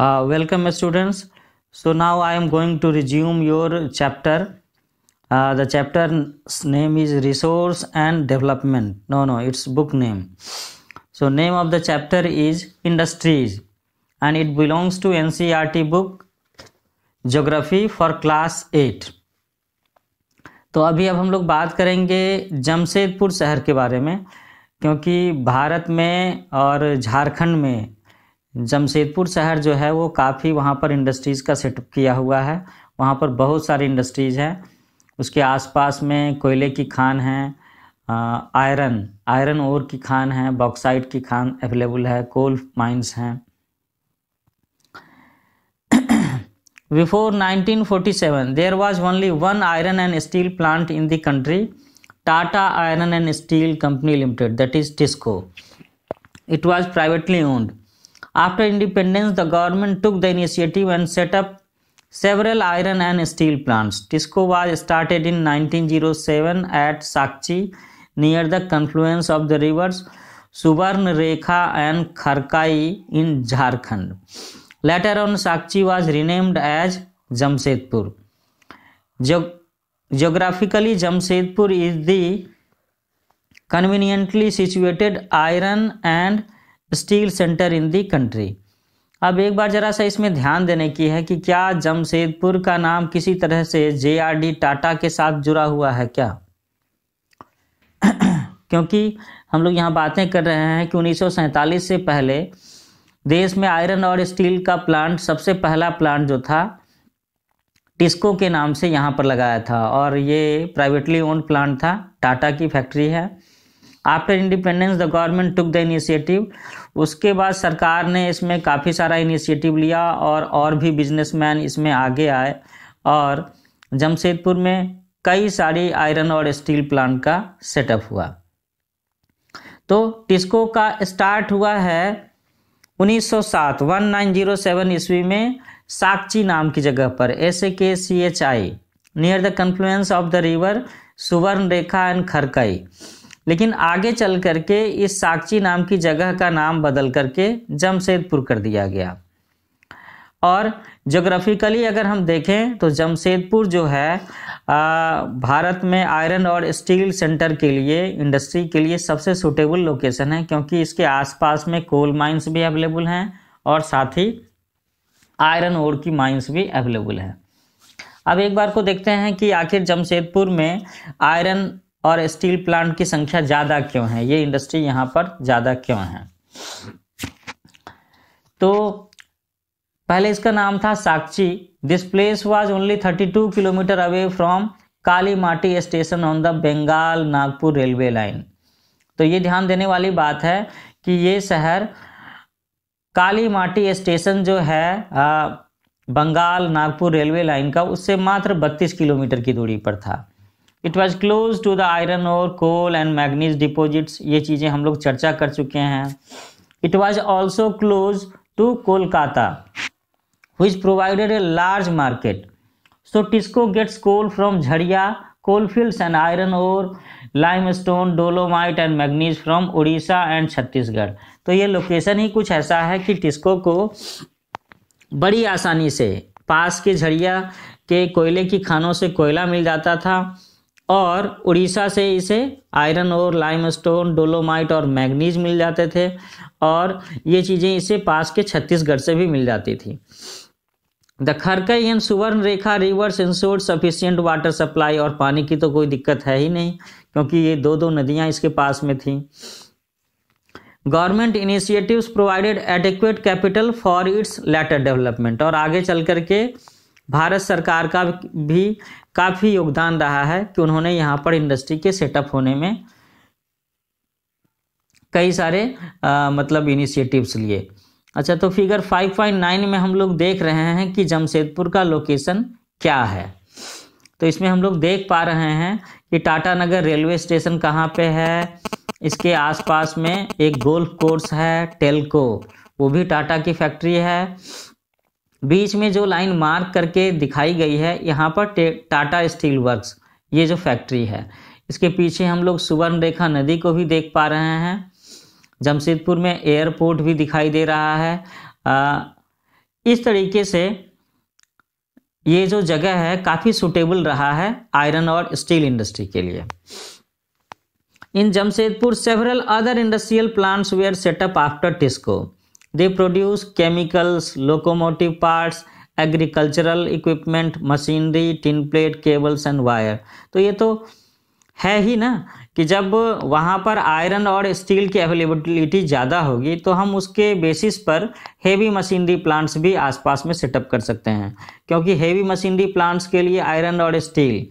Welcome students so now I am going to resume your chapter the chapter name is resource and development no no it's book name so name of the chapter is industries and it belongs to N C R T book geography for class eight तो अभी अब हम लोग बात करेंगे जमशेदपुर शहर के बारे में क्योंकि भारत में और झारखंड में जमशेदपुर शहर जो है वो काफ़ी वहाँ पर इंडस्ट्रीज़ का सेटअप किया हुआ है वहाँ पर बहुत सारी इंडस्ट्रीज़ हैं उसके आसपास में कोयले की खान है आयरन आयरन ओर की खान है बॉक्साइड की खान अवेलेबल है कोल माइंस हैं before 1947 there was only one iron and steel plant in the country Tata iron and steel company limited that is TISCO it was privately owned After independence, the government took the initiative and set up several iron and steel plants. TISCO was started in 1907 at Sakchi near the confluence of the rivers Subarnarekha and Kharkai in Jharkhand. Later on, Sakchi was renamed as Jamshedpur. Ge- geographically, Jamshedpur is the conveniently situated iron and steel centre in the country अब एक बार जरा सा इसमें ध्यान देने की है कि क्या जमशेदपुर का नाम किसी तरह से डी टाटा के साथ जुड़ा हुआ है क्या क्योंकि हम लोग यहाँ बातें कर रहे हैं कि उन्नीस से पहले देश में आयरन और स्टील का प्लांट सबसे पहला प्लांट जो था टिस्को के नाम से यहाँ पर लगाया था और ये प्राइवेटली ओन्ड प्लांट था टाटा की फैक्ट्री है after independence the government took the initiative उसके बाद सरकार ने इसमें काफ़ी सारा इनिशिएटिव लिया और और भी बिजनेसमैन इसमें आगे आए और जमशेदपुर में कई सारी आयरन और स्टील प्लांट का सेटअप हुआ तो टिस्को का स्टार्ट हुआ है 1907 1907 ईस्वी में साक्षी नाम की जगह पर S A K C H I near the confluence of the river Subarnarekha and Kharkai लेकिन आगे चल करके इस साक्षी नाम की जगह का नाम बदल करके जमशेदपुर कर दिया गया और जोग्राफिकली अगर हम देखें तो जमशेदपुर जो है आ, भारत में आयरन और स्टील सेंटर के लिए इंडस्ट्री के लिए सबसे सुटेबल लोकेशन है क्योंकि इसके आसपास में कोल माइंस भी अवेलेबल हैं और साथ ही आयरन ओर की माइंस भी अवेलेबल हैं अब एक बार को देखते हैं कि आखिर जमशेदपुर में आयरन और स्टील प्लांट की संख्या ज़्यादा क्यों है ये इंडस्ट्री यहाँ पर ज़्यादा क्यों है तो पहले इसका नाम था Sakchi this place was only 32 kilometres away from Kalimati station on the Bengal Nagpur railway line तो ये ध्यान देने वाली बात है कि ये शहर काली माटी स्टेशन जो है आ, बंगाल नागपुर रेलवे लाइन का उससे मात्र 32 किलोमीटर की दूरी पर था it was close to the iron ore coal and manganese deposits ये चीज़ें हम लोग चर्चा कर चुके हैं it was also close to Kolkata which provided a large market so TISCO gets coal from Jharia coalfields and iron ore limestone dolomite and manganese from Orissa and Chhattisgarh तो ये लोकेशन ही कुछ ऐसा है कि टिस्को को बड़ी आसानी से पास के झड़िया के कोयले की खानों से कोयला मिल जाता था और उड़ीसा से इसे आयरन और लाइमस्टोन डोलोमाइट और मैग्नीज मिल जाते थे और ये चीज़ें इसे पास के छत्तीसगढ़ से भी मिल जाती थी the Kharkai and Subarnarekha rivers ensured sufficient water supply और पानी की तो कोई दिक्कत है ही नहीं क्योंकि ये दो दो नदियां इसके पास में थी government initiatives provided adequate capital for its later development और आगे चल करके के भारत सरकार का भी काफ़ी योगदान रहा है कि उन्होंने यहाँ पर इंडस्ट्री के सेटअप होने में कई सारे आ, मतलब इनिशिएटिव्स लिए अच्छा तो फिगर 5.9 में हम लोग देख रहे हैं कि जमशेदपुर का लोकेशन क्या है तो इसमें हम लोग देख पा रहे हैं कि टाटा नगर रेलवे स्टेशन कहाँ पे है इसके आसपास में एक गोल्फ कोर्स है टेलको वो भी टाटा की फैक्ट्री है बीच में जो लाइन मार्क करके दिखाई गई है यहाँ पर टाटा स्टील वर्क्स ये जो फैक्ट्री है इसके पीछे हम लोग सुवर्ण रेखा नदी को भी देख पा रहे हैं जमशेदपुर में एयरपोर्ट भी दिखाई दे रहा है आ, इस तरीके से ये जो जगह है काफ़ी सुटेबल रहा है आयरन और स्टील इंडस्ट्री के लिए in Jamshedpur several other industrial plants were set up after TISCO They produce chemicals, locomotive parts, agricultural equipment machinery tin plate cables and wire तो ये तो है ही ना कि जब वहाँ पर आयरन और स्टील की अवेलेबिलिटी ज़्यादा होगी तो हम उसके बेसिस पर हेवी मशीनरी प्लांट्स भी आसपास में सेटअप कर सकते हैं क्योंकि हेवी मशीनरी प्लांट्स के लिए आयरन और स्टील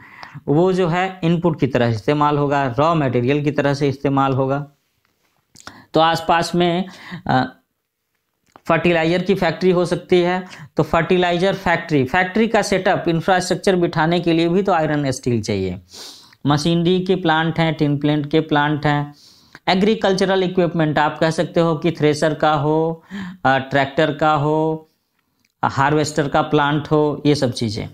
वो जो है इनपुट की तरह इस्तेमाल होगा रॉ मटेरियल की तरह से इस्तेमाल होगा तो आसपास में फर्टिलाइजर की फैक्ट्री हो सकती है तो फर्टिलाइजर फैक्ट्री फैक्ट्री का सेटअप इंफ्रास्ट्रक्चर बिठाने के लिए भी तो आयरन स्टील चाहिए मशीनरी के प्लांट हैं टिन प्लांट के प्लांट हैं एग्रीकल्चरल इक्विपमेंट आप कह सकते हो कि थ्रेसर का हो ट्रैक्टर का हो हार्वेस्टर का प्लांट हो ये सब चीज़ें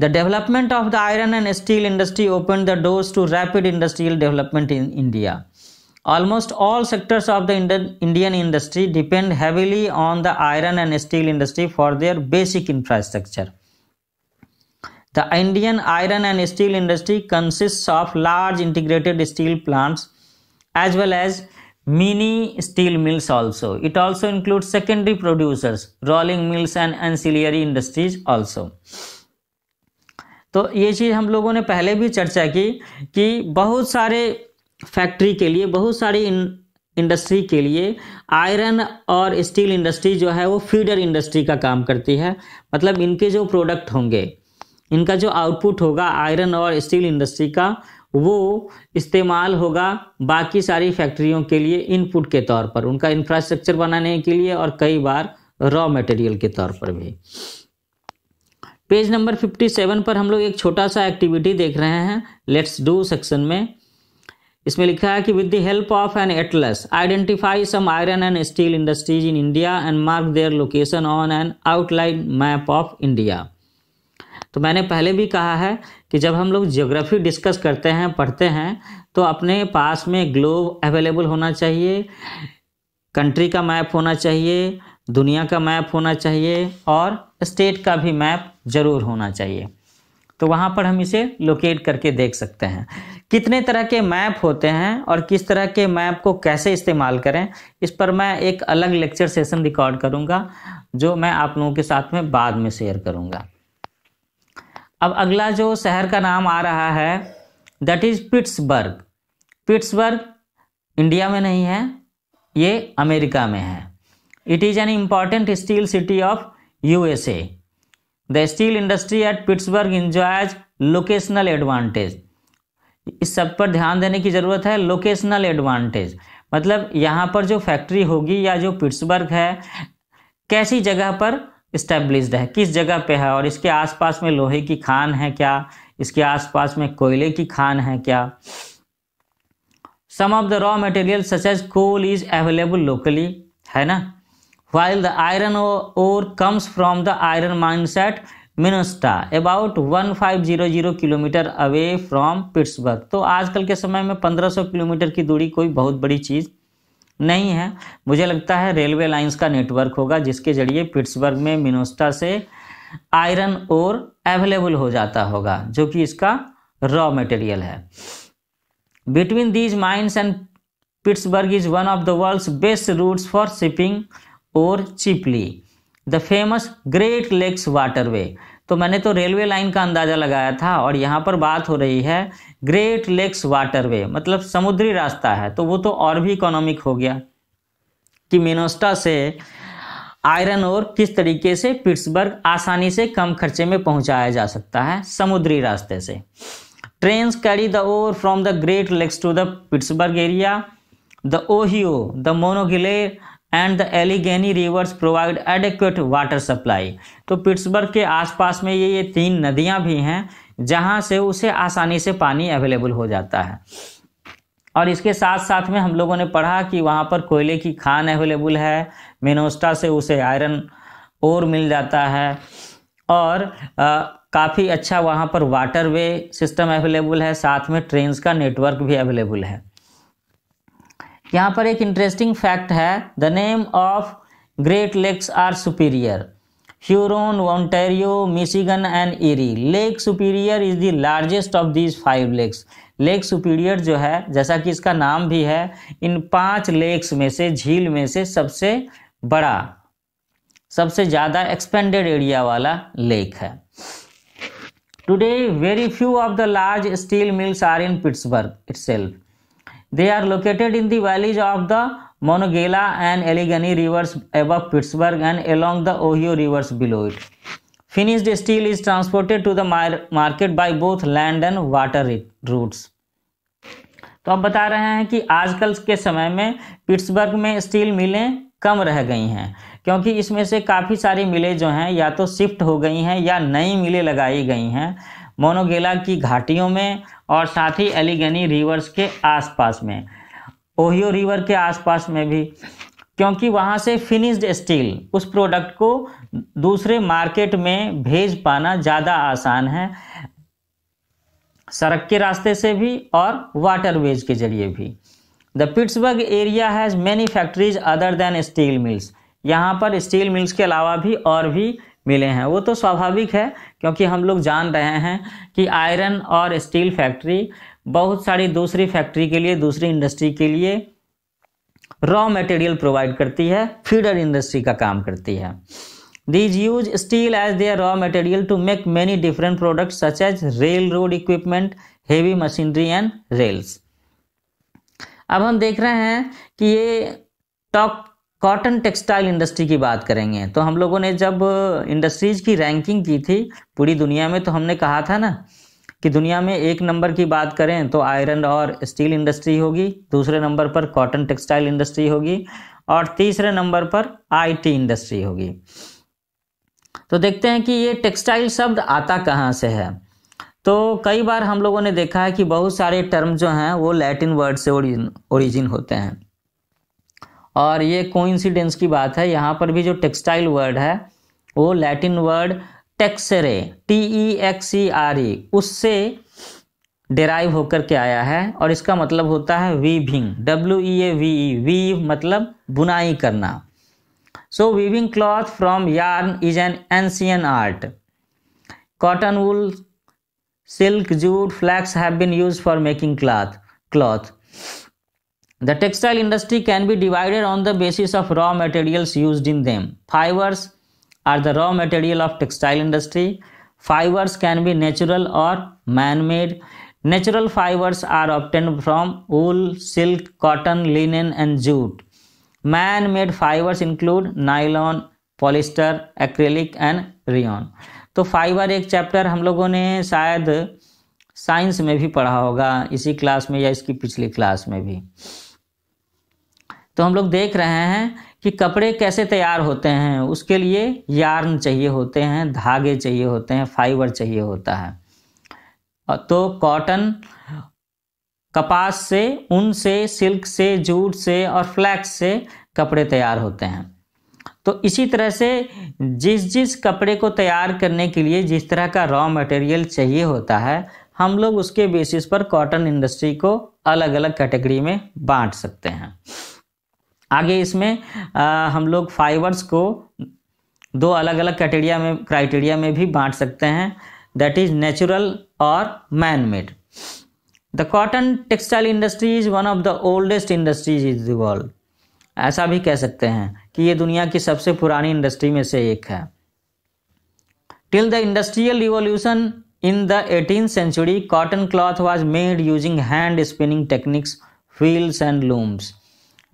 the development of the iron and steel industry open the doors to rapid industrial development in India Almost all sectors of the Indian industry depend heavily on the iron and steel industry for their basic infrastructure. The Indian iron and steel industry consists of large integrated steel plants as well as mini steel mills also. It also includes secondary producers, rolling mills and ancillary industries also. तो ये चीज़ हम लोगों ने पहले भी चर्चा की कि बहुत सारे फैक्ट्री के लिए बहुत सारी इंडस्ट्री के लिए आयरन और स्टील इंडस्ट्री जो है वो फीडर इंडस्ट्री का काम करती है मतलब इनके जो प्रोडक्ट होंगे इनका जो आउटपुट होगा आयरन और स्टील इंडस्ट्री का वो इस्तेमाल होगा बाकी सारी फैक्ट्रियों के लिए इनपुट के तौर पर उनका इंफ्रास्ट्रक्चर बनाने के लिए और कई बार रॉ मटेरियल के तौर पर भी पेज नंबर 57 पर हम लोग एक छोटा सा एक्टिविटी देख रहे हैं लेट्स डू सेक्शन में इसमें लिखा है कि with the help of an atlas identify some iron and steel industries in India and mark their location on an outline map of India तो मैंने पहले भी कहा है कि जब हम लोग जियोग्राफी डिस्कस करते हैं पढ़ते हैं तो अपने पास में ग्लोब अवेलेबल होना चाहिए कंट्री का मैप होना चाहिए दुनिया का मैप होना चाहिए और स्टेट का भी मैप ज़रूर होना चाहिए तो वहाँ पर हम इसे लोकेट करके देख सकते हैं कितने तरह के मैप होते हैं और किस तरह के मैप को कैसे इस्तेमाल करें इस पर मैं एक अलग लेक्चर सेशन रिकॉर्ड करूंगा जो मैं आप लोगों के साथ में बाद में शेयर करूंगा अब अगला जो शहर का नाम आ रहा है that is Pittsburgh Pittsburgh India में नहीं है ये अमेरिका में है it is an important steel city of USA the steel industry at Pittsburgh enjoys locational advantage इस सब पर ध्यान देने की ज़रूरत है लोकेशनल एडवांटेज मतलब यहाँ पर जो फैक्ट्री होगी या जो पिट्सबर्ग है कैसी जगह पर इस्टेब्लिश्ड है किस जगह पे है और इसके आसपास में लोहे की खान है क्या इसके आसपास में कोयले की खान है क्या some of the raw material such as coal is available locally है ना while the iron ore comes from the iron mines at Minnesota about 1500 kilometres away from Pittsburgh तो आजकल के समय में 1500 किलोमीटर की दूरी कोई बहुत बड़ी चीज़ नहीं है मुझे लगता है रेलवे लाइंस का नेटवर्क होगा जिसके जरिए पिट्सबर्ग में मिनोस्टा से आयरन और अवेलेबल हो जाता होगा जो कि इसका रॉ मटेरियल है between these mines and Pittsburgh is one of the world's best routes for shipping ore cheaply the famous Great Lakes waterway तो मैंने तो रेलवे लाइन का अंदाज़ा लगाया था और यहाँ पर बात हो रही है ग्रेट लेक्स वाटरवे मतलब समुद्री रास्ता है तो वो तो और भी इकोनॉमिक हो गया कि मिनोस्टा से आयरन और किस तरीके से पिट्सबर्ग आसानी से कम खर्चे में पहुंचाया जा सकता है समुद्री रास्ते से train carry the ore from the Great Lakes to the Pittsburgh area the Ohio the Monongahela and the Allegheny rivers provide adequate water supply तो पिट्सबर्ग के आसपास में ये ये तीन नदियां भी हैं जहां से उसे आसानी से पानी अवेलेबल हो जाता है और इसके साथ साथ में हम लोगों ने पढ़ा कि वहाँ पर कोयले की खान अवेलेबल है मेनोस्टा से उसे आयरन और मिल जाता है और काफ़ी अच्छा वहाँ पर वाटर वे सिस्टम अवेलेबल है साथ में ट्रेन्स का नेटवर्क भी अवेलेबल है यहाँ पर एक इंटरेस्टिंग फैक्ट है the name of Great Lakes are Superior Huron Ontario Michigan and Erie Lake Superior is the largest of these five lakes Lake Superior जो है जैसा कि इसका नाम भी है इन पांच लेक्स में से झील में से सबसे बड़ा सबसे ज़्यादा एक्सपेंडेड एरिया वाला लेक है today very few of the large steel mills are in Pittsburgh itself They are located in the valleys of the Monongahela and Allegheny rivers above Pittsburgh and along the Ohio rivers below it. Finished steel is transported to the market by both land and water routes. तो अब बता रहे हैं कि आजकल के समय में पिट्सबर्ग में स्टील मिलें कम रह गई हैं क्योंकि इसमें से काफ़ी सारी मिलें जो हैं या तो शिफ्ट हो गई हैं या नई मिलें लगाई गई हैं मोनोगेला की घाटियों में और साथ ही एलिगनी रिवर्स के आसपास में ओहियो रिवर के आसपास में भी क्योंकि वहाँ से फिनिश्ड स्टील उस प्रोडक्ट को दूसरे मार्केट में भेज पाना ज़्यादा आसान है सड़क के रास्ते से भी और वाटरवेज के जरिए भी the Pittsburgh area has many factories other than steel mills यहाँ पर स्टील मिल्स के अलावा भी और भी मिले हैं वो तो स्वाभाविक है क्योंकि हम लोग जान रहे हैं कि आयरन और स्टील फैक्ट्री बहुत सारी दूसरी फैक्ट्री के लिए दूसरी इंडस्ट्री के लिए रॉ मटेरियल प्रोवाइड करती है फीडर इंडस्ट्री का काम करती है these use steel as their raw material to make many different different such as railroad equipment heavy machinery and rails अब हम देख रहे हैं कि ये टॉप कॉटन टेक्सटाइल इंडस्ट्री की बात करेंगे तो हम लोगों ने जब इंडस्ट्रीज की रैंकिंग की थी पूरी दुनिया में तो हमने कहा था ना कि दुनिया में एक नंबर की बात करें तो आयरन और स्टील इंडस्ट्री होगी दूसरे नंबर पर कॉटन टेक्सटाइल इंडस्ट्री होगी और तीसरे नंबर पर आईटी इंडस्ट्री होगी तो देखते हैं कि ये टेक्सटाइल शब्द आता कहाँ से है तो कई बार हम लोगों ने देखा है कि बहुत सारे टर्म जो हैं वो लैटिन वर्ड से ओरिजिन होते हैं और ये कोइंसिडेंस की बात है यहाँ पर भी जो टेक्सटाइल वर्ड है वो Latin word texere T E X E R E उससे डेराइव होकर के आया है और इसका मतलब होता है weaving W E A V E V मतलब बुनाई करना so weaving cloth from yarn is an ancient art cotton wool silk jute flax have been use for making cloth cloth the textile industry can be divided on the basis of raw materials use in them fibres are the raw material of textile industry fibres can be natural or man made natural fibres are obtained from wool silk cotton linen and jute man made fibres include nylon polyester acrylic and rayon तो fibre एक chapter हम लोगों ने शायद science में भी पढ़ा होगा इसी क्लास में या इसकी पिछली क्लास में भी तो हम लोग देख रहे हैं कि कपड़े कैसे तैयार होते हैं उसके लिए यार्न चाहिए होते हैं धागे चाहिए होते हैं फाइबर चाहिए होता है तो कॉटन कपास से ऊन से सिल्क से जूट से और फ्लैक्स से कपड़े तैयार होते हैं तो इसी तरह से जिस जिस कपड़े को तैयार करने के लिए जिस तरह का रॉ मटेरियल चाहिए होता है हम लोग उसके बेसिस पर कॉटन इंडस्ट्री को अलग अलग कैटेगरी में बांट सकते हैं आगे इसमें आ, हम लोग फाइबर्स को दो अलग अलग कैटेरिया में क्राइटेरिया में भी बांट सकते हैं that is natural or man made the cotton textile industry is one of the oldest industries is the world ऐसा भी कह सकते हैं कि ये दुनिया की सबसे पुरानी इंडस्ट्री में से एक है till the industrial revolution in the eighteen century cotton cloth was made using hand spinning techniques wheels and looms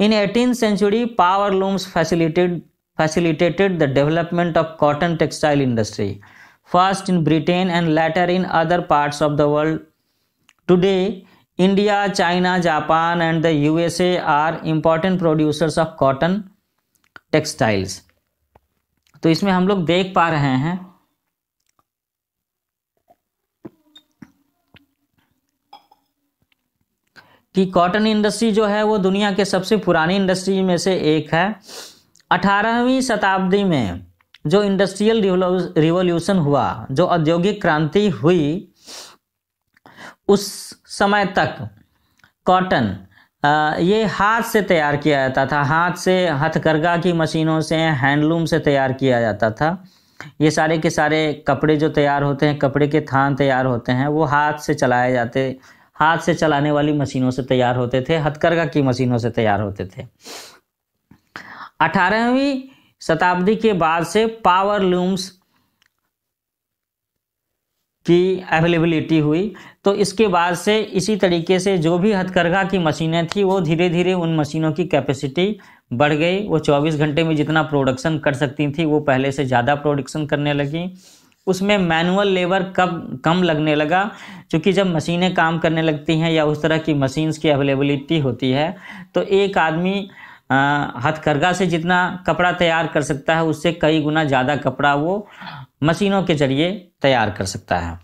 in eighteen century power looms facilitated facilitated the development of cotton textile industry first in Britain and later in other parts of the world today India China Japan and the USA are important producers of cotton textiles तो इसमें हम लोग देख पा रहे हैं कि cotton industry जो है वो दुनिया के सबसे पुरानी इंडस्ट्री में से एक है अठारहवीं शताब्दी में जो इंडस्ट्रियल रिवोल्यूशन हुआ जो औद्योगिक क्रांति हुई उस समय तक कॉटन ये हाथ से तैयार किया जाता था हाथ से हथकरघा की मशीनों से हैंडलूम से तैयार किया जाता था ये सारे के सारे कपड़े जो तैयार होते हैं कपड़े के थान तैयार होते हैं वो हाथ से चलाए जाते हाथ से चलाने वाली मशीनों से तैयार होते थे हथकरघा की मशीनों से तैयार होते थे अठारहवीं शताब्दी के बाद से पावर लूम्स की अवेलेबिलिटी हुई तो इसके बाद से इसी तरीके से जो भी हथकरघा की मशीनें थी वो धीरे धीरे उन मशीनों की कैपेसिटी बढ़ गई वो 24 घंटे में जितना प्रोडक्शन कर सकती थी वो पहले से ज़्यादा प्रोडक्शन करने लगी उसमें मैनुअल लेबर कब कम लगने लगा क्योंकि जब मशीनें काम करने लगती हैं या उस तरह की मशीन्स की अवेलेबिलिटी होती है तो एक आदमी हथकरघा से जितना कपड़ा तैयार कर सकता है उससे कई गुना ज़्यादा कपड़ा वो मशीनों के जरिए तैयार कर सकता है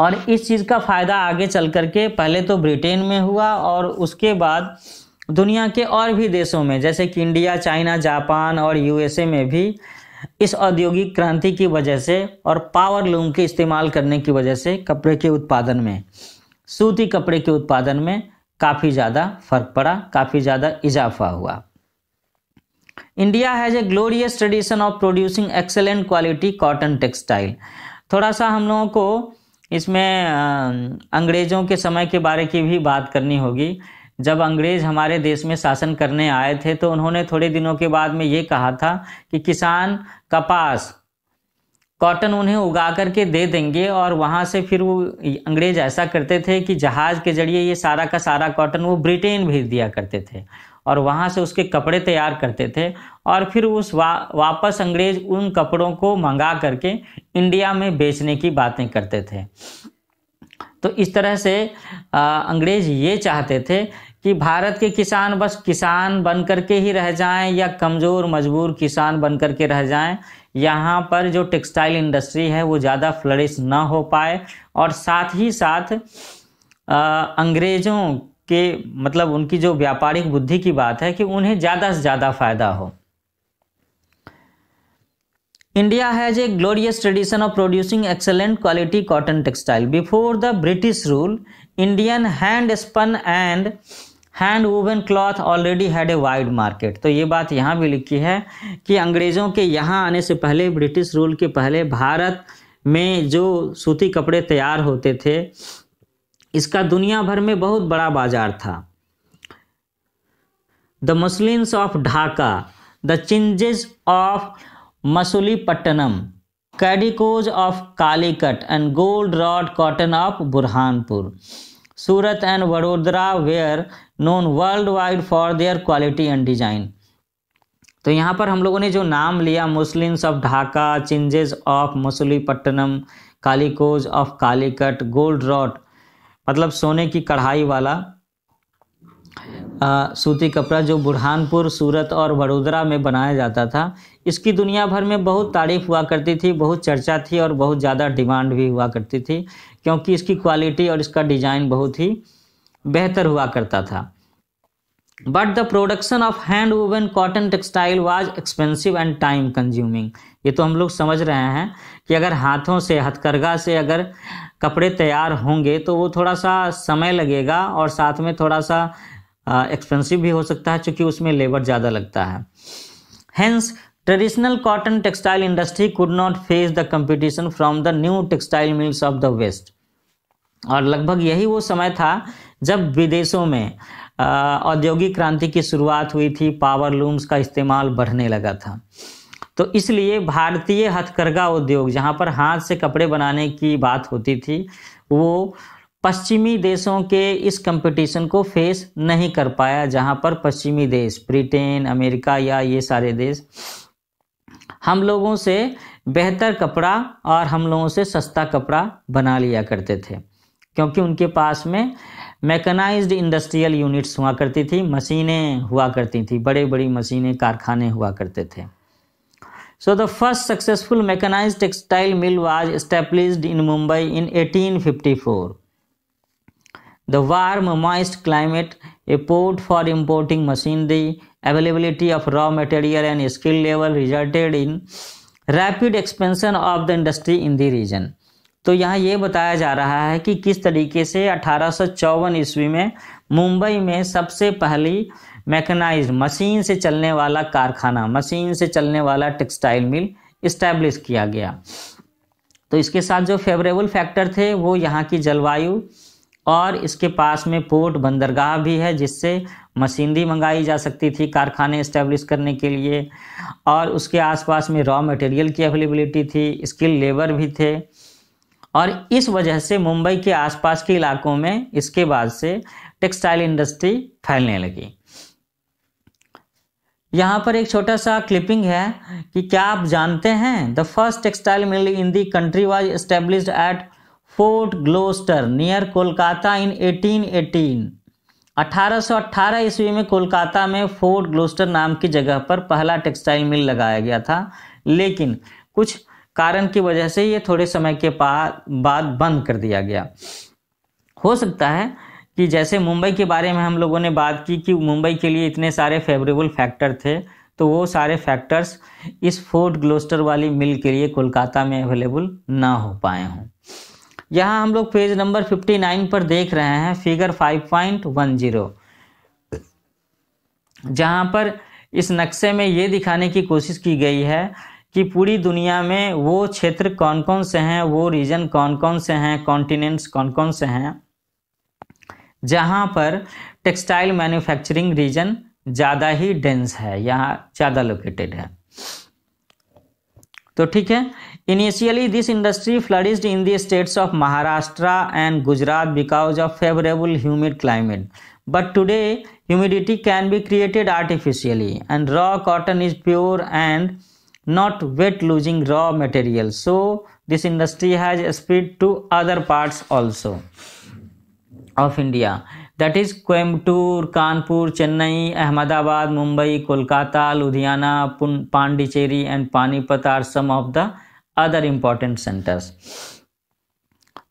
और इस चीज़ का फ़ायदा आगे चल करके पहले तो ब्रिटेन में हुआ और उसके बाद दुनिया के और भी देशों में जैसे कि इंडिया चाइना जापान और यूएसए में भी इस औद्योगिक क्रांति की वजह से और पावर लूम के इस्तेमाल करने की वजह से कपड़े के उत्पादन में सूती कपड़े के उत्पादन में काफ़ी ज़्यादा फर्क पड़ा काफ़ी ज़्यादा इजाफा हुआ India has a glorious tradition of producing excellent quality cotton textile थोड़ा सा हम लोगों को इसमें अंग्रेज़ों के समय के बारे की भी बात करनी होगी जब अंग्रेज हमारे देश में शासन करने आए थे तो उन्होंने थोड़े दिनों के बाद में ये कहा था कि किसान कपास कॉटन उन्हें उगा करके दे देंगे और वहाँ से फिर वो अंग्रेज ऐसा करते थे कि जहाज़ के जरिए ये सारा का सारा कॉटन वो ब्रिटेन भेज दिया करते थे और वहाँ से उसके कपड़े तैयार करते थे और फिर उस वा, वापस अंग्रेज उन कपड़ों को मंगा करके इंडिया में बेचने की बातें करते थे तो इस तरह से अंग्रेज ये चाहते थे कि भारत के किसान बस किसान बन करके ही रह जाएं या कमज़ोर मजबूर किसान बन करके रह जाएं यहाँ पर जो टेक्सटाइल इंडस्ट्री है वो ज़्यादा फ्लरिश ना हो पाए और साथ ही साथ अंग्रेज़ों के मतलब उनकी जो व्यापारिक बुद्धि की बात है कि उन्हें ज़्यादा से ज़्यादा फ़ायदा हो India has a glorious tradition of producing excellent quality cotton textile before the British rule Indian hand spun and hand woven cloth already had a wide market तो ये बात यहाँ भी लिखी है कि अंग्रेज़ों के यहाँ आने से पहले ब्रिटिश रूल के पहले भारत में जो सूती कपड़े तैयार होते थे इसका दुनिया भर में बहुत बड़ा बाजार था the muslins of Dhaka the chintzes of Masulipatnam calicoes of Calicut and gold wrought cotton of Burhanpur Surat and Vadodara were known worldwide for their quality and design तो यहाँ पर हम लोगों ने जो नाम लिया muslins of Dhaka chintzes of Masulipatnam calicoes of Calicut gold wrought मतलब सोने की कढ़ाई वाला आ, सूती कपड़ा जो बुरहानपुर सूरत और वडोदरा में बनाया जाता था इसकी दुनिया भर में बहुत तारीफ हुआ करती थी बहुत चर्चा थी और बहुत ज़्यादा डिमांड भी हुआ करती थी क्योंकि इसकी क्वालिटी और इसका डिज़ाइन बहुत ही बेहतर हुआ करता था but the production of hand woven cotton textile was expensive and time consuming ये तो हम लोग समझ रहे हैं कि अगर हाथों से हथकरघा से अगर कपड़े तैयार होंगे तो वो थोड़ा सा समय लगेगा और साथ में थोड़ा सा एक्सपेंसिव भी हो सकता है क्योंकि उसमें लेबर ज़्यादा लगता है hence traditional cotton textile industry could not face the competition from the new textile mills of the West और लगभग यही वो समय था जब विदेशों में औद्योगिक क्रांति की शुरुआत हुई थी पावर लूम्स का इस्तेमाल बढ़ने लगा था तो इसलिए भारतीय हथकरघा उद्योग जहाँ पर हाथ से कपड़े बनाने की बात होती थी वो पश्चिमी देशों के इस कंपटीशन को फेस नहीं कर पाया जहाँ पर पश्चिमी देश ब्रिटेन अमेरिका या ये सारे देश हम लोगों से बेहतर कपड़ा और हम लोगों से सस्ता कपड़ा बना लिया करते थे क्योंकि उनके पास में मैकेनाइज्ड इंडस्ट्रियल यूनिट्स हुआ करती थी मशीनें हुआ करती थी बड़े बड़ी मशीनें कारखाने हुआ करते थे so the first successful mechanise textile mill was established इन Mumbai in 1854. the warm moist climate a port for importing machinery availability of raw material and skill level resulted in rapid expansion of the industry in the region तो यहाँ ये बताया जा रहा है कि किस तरीके से अठारह ईस्वी में मुंबई में सबसे पहली मैकेनाइज मशीन से चलने वाला कारखाना मशीन से चलने वाला टेक्सटाइल मिल इस्टेब्लिश किया गया तो इसके साथ जो फेवरेबल फैक्टर थे वो यहाँ की जलवायु और इसके पास में पोर्ट बंदरगाह भी है जिससे मशीनरी मंगाई जा सकती थी कारखाने इस्टेब्लिश करने के लिए और उसके आसपास में रॉ मटेरियल की अवेलेबिलिटी थी स्किल लेबर भी थे और इस वजह से मुंबई के आसपास के इलाकों में इसके बाद से टेक्सटाइल इंडस्ट्री फैलने लगी यहाँ पर एक छोटा सा क्लिपिंग है कि क्या आप जानते हैं the first textile mill in the country was establish at Fort Gloster near Kolkata in 1818 1818 ईस्वी में कोलकाता में फोर्ट ग्लोस्टर नाम की जगह पर पहला टेक्सटाइल मिल लगाया गया था लेकिन कुछ कारण की वजह से ये थोड़े समय के बाद बंद कर दिया गया हो सकता है कि जैसे मुंबई के बारे में हम लोगों ने बात की कि मुंबई के लिए इतने सारे फेवरेबल फैक्टर थे तो वो सारे फैक्टर्स इस फोर्ट ग्लोस्टर वाली मिल के लिए कोलकाता में अवेलेबल ना हो पाए हों यहाँ हम लोग पेज नंबर 59 पर देख रहे हैं फिगर 5.10 जहाँ पर इस नक्शे में ये दिखाने की कोशिश की गई है कि पूरी दुनिया में वो क्षेत्र कौन कौन से हैं वो रीजन कौन कौन से हैं कॉन्टिनेंट्स कौन कौन से हैं जहाँ पर टेक्सटाइल मैन्युफैक्चरिंग रीजन ज़्यादा ही डेंस है यहाँ ज़्यादा लोकेटेड है तो ठीक है Initially, this industry flourished in the states of Maharashtra and Gujarat because of favorable humid climate. But today, humidity can be created artificially, and raw cotton is pure and not wet losing raw material. So, this industry has spread to other parts also of India. That is Coimbatore, Kanpur, Chennai, Ahmedabad, Mumbai, Kolkata, Ludhiana, Pun- Pondicherry, and Panipat are some of the other important centres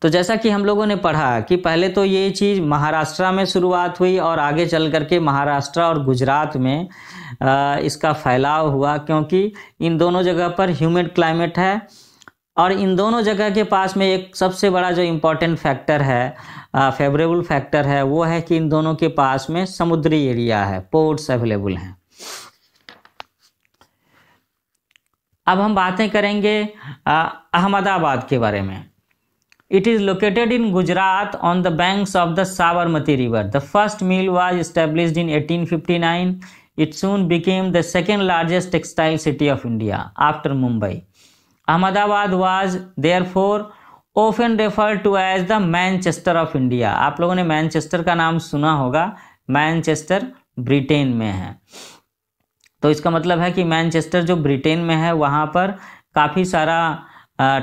तो जैसा कि हम लोगों ने पढ़ा कि पहले तो ये चीज़ महाराष्ट्र में शुरुआत हुई और आगे चल करके महाराष्ट्र और गुजरात में इसका फैलाव हुआ क्योंकि इन दोनों जगह पर ह्यूमिड क्लाइमेट है और इन दोनों जगह के पास में एक सबसे बड़ा जो इम्पोर्टेंट फैक्टर है फेवरेबल फैक्टर है वो है कि इन दोनों के पास में समुद्री एरिया है पोर्ट्स अवेलेबल हैं अब हम बातें करेंगे अहमदाबाद के बारे में it is located in Gujarat on the banks of the Sabarmati river the first mill was establish in 1859. It soon became the second largest textile city of India after Mumbai Ahmedabad was therefore often refer to as the Manchester of India आप लोगों ने Manchester का नाम सुना होगा Manchester Britain में है तो इसका मतलब है कि मैनचेस्टर जो ब्रिटेन में है वहाँ पर काफ़ी सारा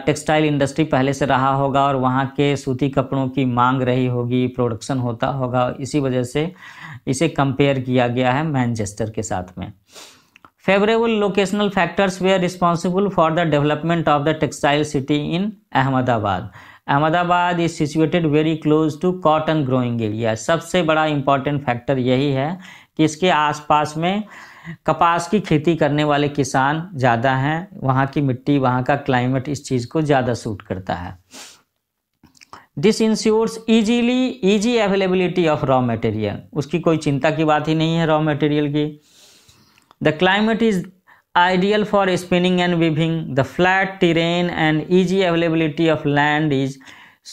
टेक्सटाइल इंडस्ट्री पहले से रहा होगा और वहाँ के सूती कपड़ों की मांग रही होगी प्रोडक्शन होता होगा इसी वजह से इसे कंपेयर किया गया है मैनचेस्टर के साथ में favourable locational factors were responsible for the development of the textile city in Ahmedabad Ahmedabad is situated very close to cotton growing area सबसे बड़ा इम्पॉर्टेंट फैक्टर यही है कि इसके आसपास में कपास की खेती करने वाले किसान ज़्यादा हैं वहाँ की मिट्टी वहाँ का क्लाइमेट इस चीज़ को ज़्यादा सूट करता है this ensures easily easy availability of raw material उसकी कोई चिंता की बात ही नहीं है रॉ मटेरियल की the climate is ideal for spinning and weaving the flat terrain and easy availability of land is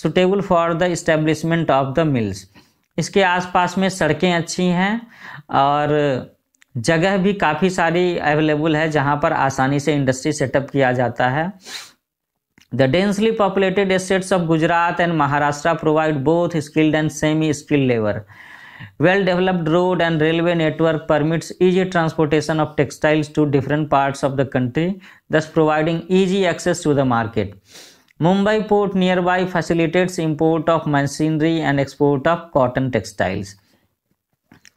suitable for the establishment of the mills इसके आसपास में सड़कें अच्छी हैं और जगह भी काफ़ी सारी अवेलेबल है जहां पर आसानी से इंडस्ट्री सेटअप किया जाता है the densely populated states of Gujarat and Maharashtra provide both skilled and semi skilled labour well developed road and railway network permits easy transportation of textiles to different parts of the country thus providing easy access to the market Mumbai port nearby facilitates import of machinery and export of cotton textiles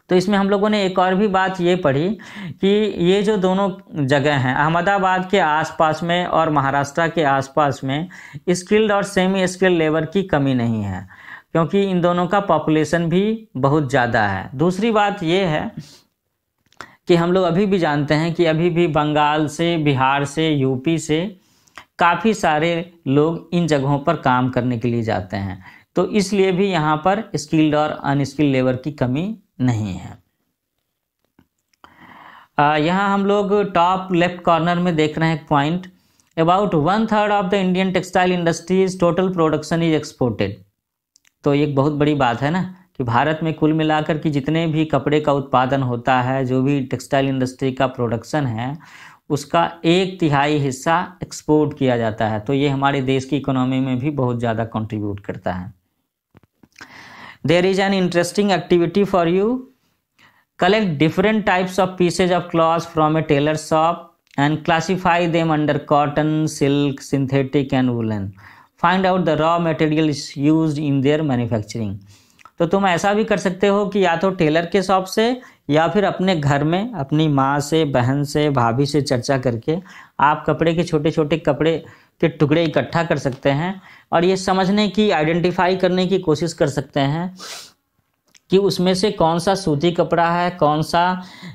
तो इसमें हम लोगों ने एक और भी बात ये पढ़ी कि ये जो दोनों जगह हैं अहमदाबाद के आसपास में और महाराष्ट्र के आसपास में स्किल्ड और सेमी स्किल्ड लेबर की कमी नहीं है क्योंकि इन दोनों का पॉपुलेशन भी बहुत ज़्यादा है दूसरी बात ये है कि हम लोग अभी भी जानते हैं कि अभी भी बंगाल से बिहार से यूपी से काफ़ी सारे लोग इन जगहों पर काम करने के लिए जाते हैं तो इसलिए भी यहाँ पर स्किल्ड और अनस्किल्ड लेबर की कमी नहीं है यहाँ हम लोग टॉप लेफ्ट कॉर्नर में देख रहे हैं point about one third of the Indian textile industries total production is exported तो एक बहुत बड़ी बात है ना कि भारत में कुल मिलाकर कि जितने भी कपड़े का उत्पादन होता है जो भी टेक्सटाइल इंडस्ट्री का प्रोडक्शन है उसका एक तिहाई हिस्सा एक्सपोर्ट किया जाता है तो ये हमारे देश की इकोनॉमी में भी बहुत ज़्यादा कंट्रीब्यूट करता है there is an interesting activity for you collect different types of pieces of cloth from a tailor shop and classify them under cotton silk synthetic and woolen find out the raw material use in their manufacturing तो तुम ऐसा भी कर सकते हो कि या तो टेलर के शॉप से या फिर अपने घर में अपनी माँ से बहन से भाभी से चर्चा करके आप कपड़े के छोटे छोटे कपड़े के टुकड़े इकट्ठा कर सकते हैं और ये समझने की आइडेंटिफाई करने की कोशिश कर सकते हैं कि उसमें से कौन सा सूती कपड़ा है कौन सा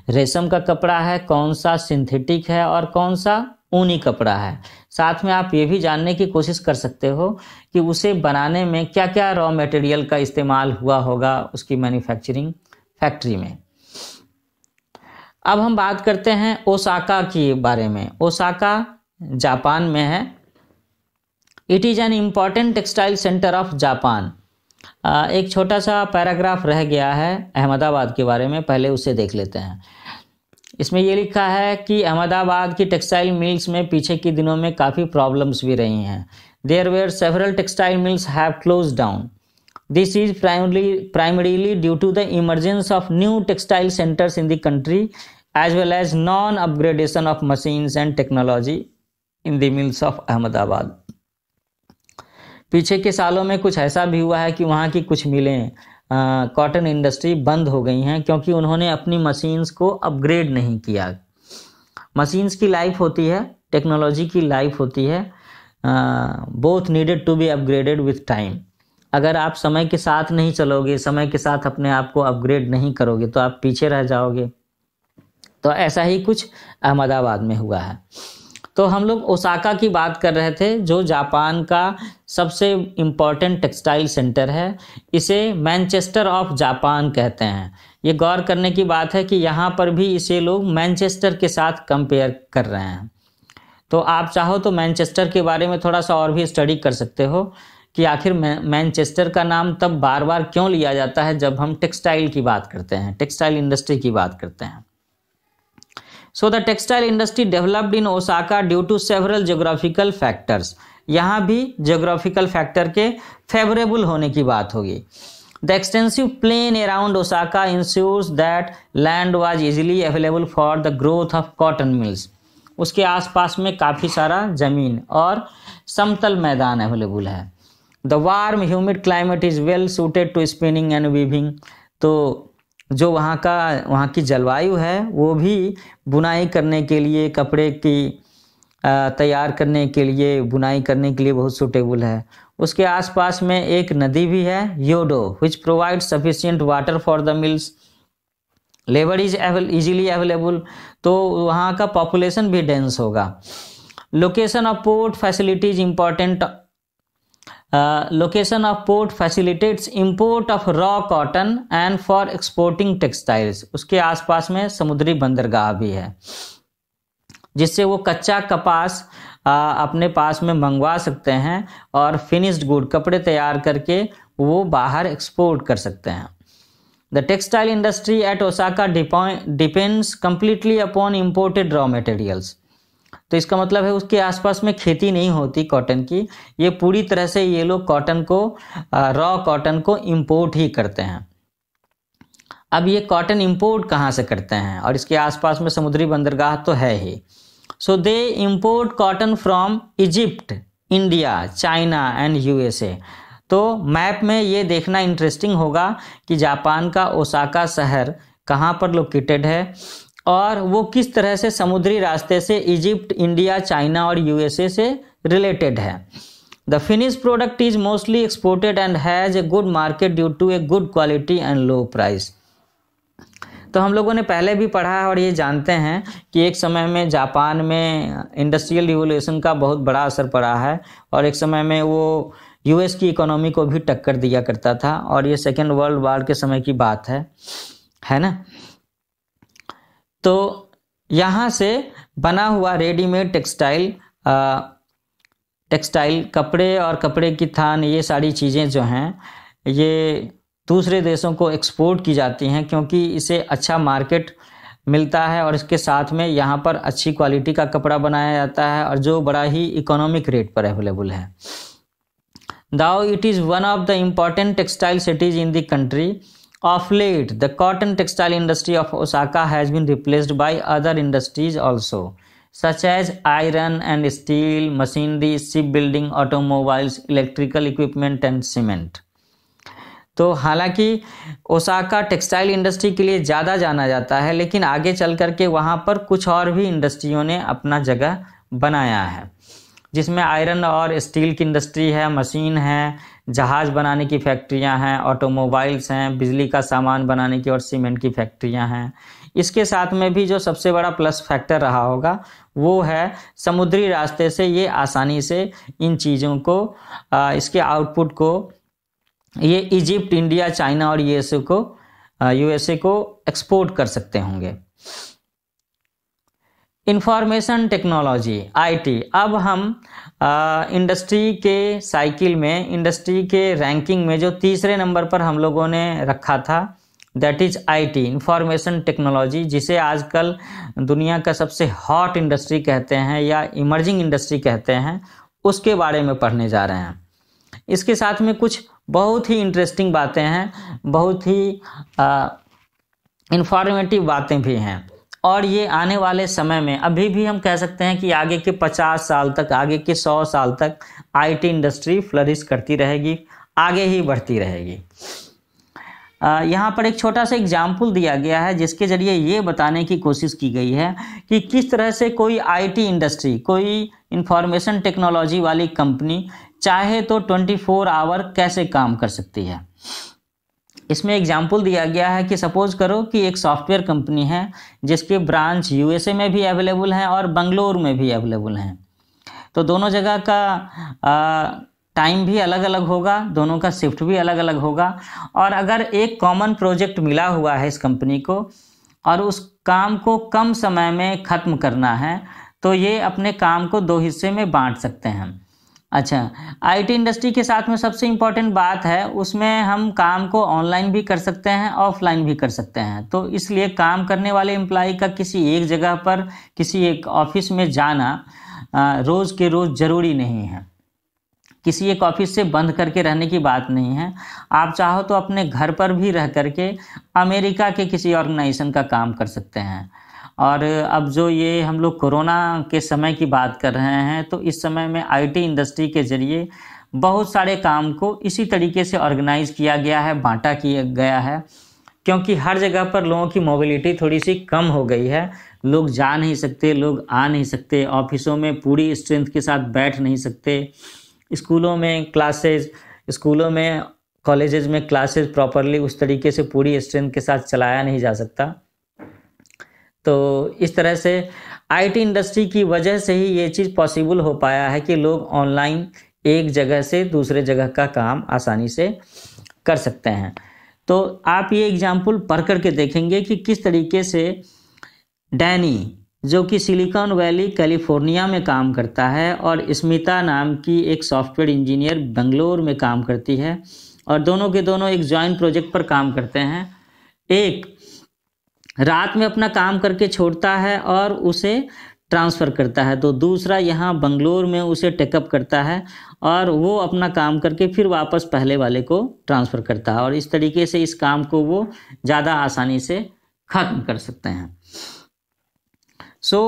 रेशम का कपड़ा है कौन सा सिंथेटिक है और कौन सा ऊनी कपड़ा है साथ में आप ये भी जानने की कोशिश कर सकते हो कि उसे बनाने में क्या क्या रॉ मटेरियल का इस्तेमाल हुआ होगा उसकी मैन्युफैक्चरिंग फैक्ट्री में अब हम बात करते हैं ओसाका के बारे में ओसाका जापान में है it is an important textile centre of Japan एक छोटा सा पैराग्राफ रह गया है अहमदाबाद के बारे में पहले उसे देख लेते हैं इसमें यह लिखा है कि अहमदाबाद की टेक्सटाइल मिल्स में पीछे के दिनों में काफ़ी प्रॉब्लम्स भी रही हैं there were several textile mills have close down this is primary primarily due to the emergence of new textile centres in the country as well as non upgradation of machines and technology in the mills of Ahmedabad पीछे के सालों में कुछ ऐसा भी हुआ है कि वहाँ की कुछ मिलें कॉटन इंडस्ट्री बंद हो गई हैं क्योंकि उन्होंने अपनी मशीन्स को अपग्रेड नहीं किया मशीन्स की लाइफ होती है टेक्नोलॉजी की लाइफ होती है both needed to be upgraded with time अगर आप समय के साथ नहीं चलोगे समय के साथ अपने आप को अपग्रेड नहीं करोगे तो आप पीछे रह जाओगे तो ऐसा ही कुछ अहमदाबाद में हुआ है तो हम लोग ओसाका की बात कर रहे थे जो जापान का सबसे इम्पॉर्टेंट टेक्सटाइल सेंटर है इसे मैनचेस्टर ऑफ जापान कहते हैं ये गौर करने की बात है कि यहाँ पर भी इसे लोग मैनचेस्टर के साथ कंपेयर कर रहे हैं तो आप चाहो तो मैनचेस्टर के बारे में थोड़ा सा और भी स्टडी कर सकते हो कि आखिर मैनचेस्टर का नाम तब बार बार क्यों लिया जाता है जब हम टेक्सटाइल की बात करते हैं टेक्सटाइल इंडस्ट्री की बात करते हैं so the textile industry developed in Osaka due to several geographical factors यहाँ भी जोग्राफिकल फैक्टर के फेवरेबल होने की बात होगी the extensive plain around Osaka ensures that land was easily available for the growth of cotton mills उसके आसपास में काफ़ी सारा ज़मीन और समतल मैदान अवेलेबल है the warm humid climate is well suited to spinning and weaving तो जो वहाँ का वहाँ की जलवायु है वो भी बुनाई करने के लिए कपड़े की तैयार करने के लिए बुनाई करने के लिए बहुत सुटेबल है उसके आसपास में एक नदी भी है Yodo which provide sufficient water for the mills labour is easily available तो वहाँ का पॉपुलेशन भी डेंस होगा location of port facilities important location of port facilitates import of raw cotton and for exporting textiles उसके आसपास में समुद्री बंदरगाह भी है जिससे वो कच्चा कपास आ, uh, अपने पास में मंगवा सकते हैं और फिनिश्ड गुड कपड़े तैयार करके वो बाहर एक्सपोर्ट कर सकते हैं the textile industry at Osaka depends completely upon imported raw materials तो इसका मतलब है उसके आसपास में खेती नहीं होती कॉटन की ये पूरी तरह से ये लोग कॉटन को रॉ कॉटन को इम्पोर्ट ही करते हैं अब ये कॉटन इम्पोर्ट कहाँ से करते हैं और इसके आसपास में समुद्री बंदरगाह तो है ही so they import cotton from Egypt India China and USA तो मैप में ये देखना इंटरेस्टिंग होगा कि जापान का ओसाका शहर कहाँ पर लोकेटेड है और वो किस तरह से समुद्री रास्ते से इजिप्ट इंडिया चाइना और यूएसए से रिलेटेड है the finish product is mostly exported and has a good market due to a good quality and low price तो हम लोगों ने पहले भी पढ़ा है और ये जानते हैं कि एक समय में जापान में इंडस्ट्रियल रिवोल्यूशन का बहुत बड़ा असर पड़ा है और एक समय में वो यूएस की इकोनॉमी को भी टक्कर दिया करता था और ये सेकेंड वर्ल्ड वार के समय की बात है है ना तो यहाँ से बना हुआ रेडीमेड टेक्सटाइल टेक्सटाइल कपड़े और कपड़े की थान ये सारी चीज़ें जो हैं ये दूसरे देशों को एक्सपोर्ट की जाती हैं क्योंकि इसे अच्छा मार्केट मिलता है और इसके साथ में यहाँ पर अच्छी क्वालिटी का कपड़ा बनाया जाता है और जो बड़ा ही इकोनॉमिक रेट पर अवेलेबल है though it is one of the important textile cities in the country Of late, the cotton textile industry of Osaka has been replaced by other industries also, such as iron and steel, machinery, shipbuilding, automobiles, electrical equipment, and cement. तो हालांकि Osaka textile industry के लिए ज़्यादा जाना जाता है लेकिन आगे चल कर के वहाँ पर कुछ और भी इंडस्ट्रियों ने अपना जगह बनाया है जिसमें आयरन और स्टील की इंडस्ट्री है मशीन है जहाज़ बनाने की फैक्ट्रियां हैं ऑटोमोबाइल्स हैं बिजली का सामान बनाने की और सीमेंट की फैक्ट्रियां हैं इसके साथ में भी जो सबसे बड़ा प्लस फैक्टर रहा होगा वो है समुद्री रास्ते से ये आसानी से इन चीज़ों को इसके आउटपुट को ये इजिप्ट इंडिया चाइना और यूएसए को यूएसए को एक्सपोर्ट कर सकते होंगे इंफॉर्मेशन टेक्नोलॉजी आईटी अब हम इंडस्ट्री के साइकिल में इंडस्ट्री के रैंकिंग में जो तीसरे नंबर पर हम लोगों ने रखा था that is IT information technology जिसे आजकल दुनिया का सबसे हॉट इंडस्ट्री कहते हैं या इमर्जिंग इंडस्ट्री कहते हैं उसके बारे में पढ़ने जा रहे हैं इसके साथ में कुछ बहुत ही इंटरेस्टिंग बातें हैं बहुत ही इंफॉर्मेटिव बातें भी हैं और ये आने वाले समय में अभी भी हम कह सकते हैं कि आगे के 50 साल तक आगे के 100 साल तक आईटी इंडस्ट्री फ्लरिश करती रहेगी आगे ही बढ़ती रहेगी यहाँ पर एक छोटा सा एग्जाम्पल दिया गया है जिसके जरिए ये बताने की कोशिश की गई है कि किस तरह से कोई आईटी इंडस्ट्री कोई इंफॉर्मेशन टेक्नोलॉजी वाली कंपनी चाहे तो 24 आवर कैसे काम कर सकती है इसमें एग्जाम्पल दिया गया है कि सपोज़ करो कि एक सॉफ्टवेयर कंपनी है जिसके ब्रांच यूएसए में भी अवेलेबल हैं और बंगलोर में भी अवेलेबल हैं तो दोनों जगह का टाइम भी अलग अलग होगा दोनों का शिफ्ट भी अलग अलग होगा और अगर एक कॉमन प्रोजेक्ट मिला हुआ है इस कंपनी को और उस काम को कम समय में ख़त्म करना है तो ये अपने काम को दो हिस्से में बांट सकते हैं अच्छा आईटी इंडस्ट्री के साथ में सबसे इम्पोर्टेंट बात है उसमें हम काम को ऑनलाइन भी कर सकते हैं ऑफलाइन भी कर सकते हैं तो इसलिए काम करने वाले एम्प्लॉय का किसी एक जगह पर किसी एक ऑफिस में जाना रोज़ के रोज़ ज़रूरी नहीं है किसी एक ऑफिस से बंद करके रहने की बात नहीं है आप चाहो तो अपने घर पर भी रह करके अमेरिका के किसी ऑर्गेनाइजेशन का काम कर सकते हैं और अब जो ये हम लोग कोरोना के समय की बात कर रहे हैं तो इस समय में आईटी इंडस्ट्री के ज़रिए बहुत सारे काम को इसी तरीके से ऑर्गेनाइज किया गया है बांटा किया गया है क्योंकि हर जगह पर लोगों की मोबिलिटी थोड़ी सी कम हो गई है लोग जा नहीं सकते लोग आ नहीं सकते ऑफिसों में पूरी स्ट्रेंथ के साथ बैठ नहीं सकते स्कूलों में क्लासेज स्कूलों में कॉलेजेस में क्लासेज प्रॉपरली उस तरीके से पूरी स्ट्रेंथ के साथ चलाया नहीं जा सकता तो इस तरह से आईटी इंडस्ट्री की वजह से ही ये चीज़ पॉसिबल हो पाया है कि लोग ऑनलाइन एक जगह से दूसरे जगह का काम आसानी से कर सकते हैं तो आप ये एग्जाम्पल पढ़ करके देखेंगे कि किस तरीके से डैनी जो कि सिलिकॉन वैली कैलिफोर्निया में काम करता है और स्मिता नाम की एक सॉफ्टवेयर इंजीनियर बेंगलोर में काम करती है और दोनों के दोनों एक जॉइंट प्रोजेक्ट पर काम करते हैं एक रात में अपना काम करके छोड़ता है और उसे ट्रांसफ़र करता है तो दूसरा यहाँ बंगलोर में उसे टेकअप करता है और वो अपना काम करके फिर वापस पहले वाले को ट्रांसफ़र करता है और इस तरीके से इस काम को वो ज़्यादा आसानी से ख़त्म कर सकते हैं so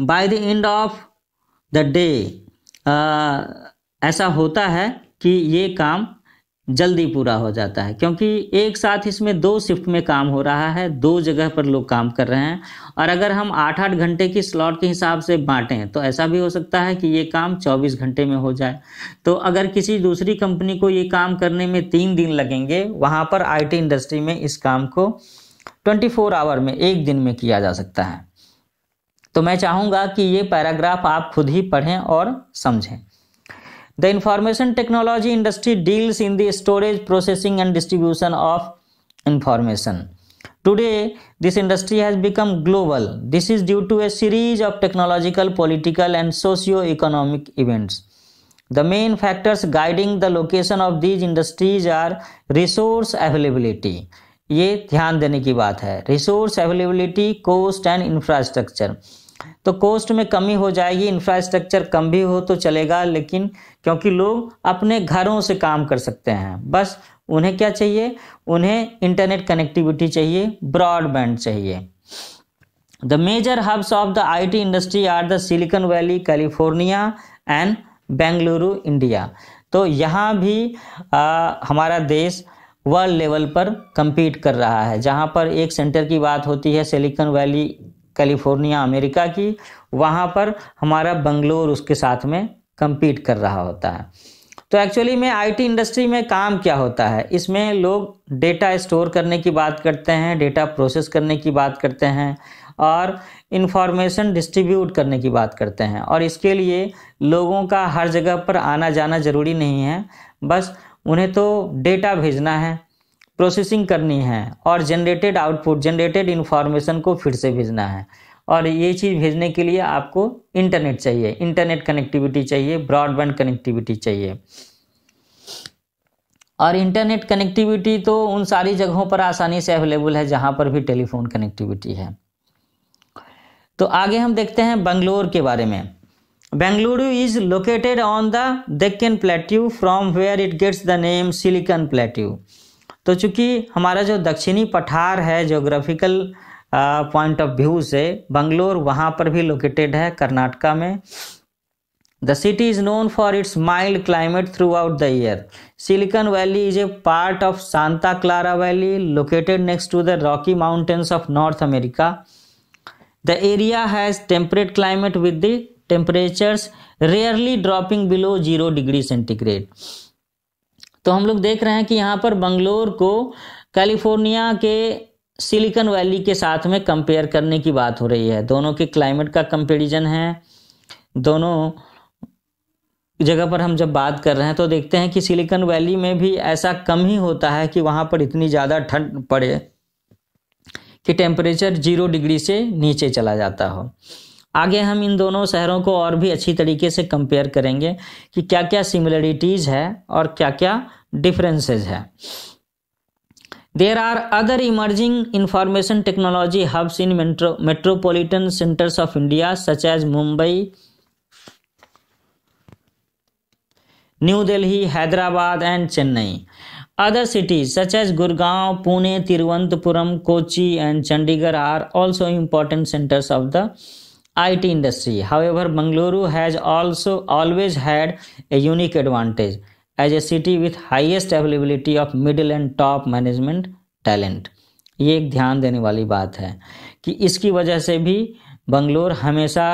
by the end of the day ऐसा होता है कि ये काम जल्दी पूरा हो जाता है क्योंकि एक साथ इसमें दो शिफ्ट में काम हो रहा है दो जगह पर लोग काम कर रहे हैं और अगर हम आठ आठ घंटे की स्लॉट के हिसाब से बांटें तो ऐसा भी हो सकता है कि ये काम चौबीस घंटे में हो जाए तो अगर किसी दूसरी कंपनी को ये काम करने में तीन दिन लगेंगे वहाँ पर आई इंडस्ट्री में इस काम को ट्वेंटी फोर आवर में एक दिन में किया जा सकता है तो मैं चाहूँगा कि ये पैराग्राफ आप खुद ही पढ़ें और समझें The information technology industry deals in the storage, processing, and distribution of information. Today, this industry has become global. This is due to a series of technological, political, and socio economic events. The main factors guiding the location of these industries are resource availability. ये ध्यान देने की बात है resource availability cost and infrastructure तो cost में कमी हो जाएगी इंफ्रास्ट्रक्चर कम भी हो तो चलेगा लेकिन क्योंकि लोग अपने घरों से काम कर सकते हैं बस उन्हें क्या चाहिए उन्हें इंटरनेट कनेक्टिविटी चाहिए ब्रॉडबैंड चाहिए the major hubs of the I T industry are the Silicon Valley California and Bengaluru India तो यहाँ भी आ, हमारा देश वर्ल्ड लेवल पर कंपीट कर रहा है जहाँ पर एक सेंटर की बात होती है सिलिकॉन वैली कैलिफोर्निया अमेरिका की वहाँ पर हमारा बंगलोर उसके साथ में कम्पीट कर रहा होता है तो एक्चुअली में आईटी इंडस्ट्री में काम क्या होता है इसमें लोग डेटा स्टोर करने की बात करते हैं डेटा प्रोसेस करने की बात करते हैं और इन्फॉर्मेशन डिस्ट्रीब्यूट करने की बात करते हैं और इसके लिए लोगों का हर जगह पर आना जाना ज़रूरी नहीं है बस उन्हें तो डेटा भेजना है प्रोसेसिंग करनी है और जनरेटेड आउटपुट जनरेटेड इन्फॉर्मेशन को फिर से भेजना है और ये चीज़ भेजने के लिए आपको इंटरनेट चाहिए इंटरनेट कनेक्टिविटी चाहिए ब्रॉडबैंड कनेक्टिविटी चाहिए और इंटरनेट कनेक्टिविटी तो उन सारी जगहों पर आसानी से अवेलेबल है जहाँ पर भी टेलीफोन कनेक्टिविटी है तो आगे हम देखते हैं बंगलोर के बारे में Bengaluru is located on the Deccan plateau from where it gets the name Silicon plateau तो चूंकि हमारा जो दक्षिणी पठार है जोग्राफिकल पॉइंट ऑफ व्यू से बंगलोर वहाँ पर भी लोकेटेड है कर्नाटका में the city is known for its mild climate throughout the year Silicon Valley is a part of Santa Clara Valley located next to the Rocky Mountains of North America the area has temperate climate with the temperature rarely dropping below zero degree centigrade तो हम लोग देख रहे हैं कि यहाँ पर बंगलोर को कैलिफोर्निया के सिलिकन वैली के साथ में कंपेयर करने की बात हो रही है दोनों के क्लाइमेट का कंपेरिजन है दोनों जगह पर हम जब बात कर रहे हैं तो देखते हैं कि सिलिकन वैली में भी ऐसा कम ही होता है कि वहाँ पर इतनी ज़्यादा ठंड पड़े कि टेम्परेचर जीरो डिग्री से नीचे चला जाता हो आगे हम इन दोनों शहरों को और भी अच्छी तरीके से कंपेयर करेंगे कि क्या क्या सिमिलरिटीज़ है और क्या क्या डिफरेंसेज है there are other emerging information technology hubs in metropolitan centres of India such as Mumbai New Delhi Hyderabad and Chennai other cities such as Gurgaon Pune Thiruvananthapuram Kochi and Chandigarh are also important centres of the IT industry. However, Bangalore has also always had a unique advantage as a city with highest availability of middle and top management talent. ये एक ध्यान देने वाली बात है कि इसकी वजह से भी बंगलोर हमेशा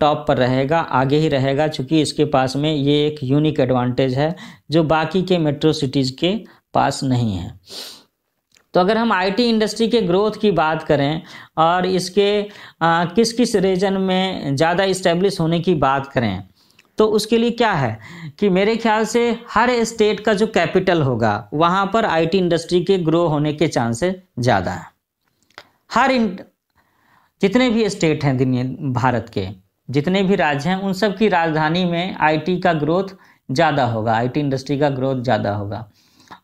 टॉप पर रहेगा आगे ही रहेगा चूंकि इसके पास में ये एक यूनिक एडवांटेज है जो बाकी के मेट्रो सिटीज़ के पास नहीं है तो अगर हम आईटी इंडस्ट्री के ग्रोथ की बात करें और इसके आ, किस किस रीजन में ज़्यादा इस्टेब्लिश होने की बात करें तो उसके लिए क्या है कि मेरे ख्याल से हर स्टेट का जो कैपिटल होगा वहाँ पर आईटी इंडस्ट्री के ग्रो होने के चांसेस ज़्यादा हैं हर जितने भी स्टेट हैं दुनिया भारत के जितने भी राज्य हैं उन सब की राजधानी में आईटी का ग्रोथ ज़्यादा होगा आईटी इंडस्ट्री का ग्रोथ ज़्यादा होगा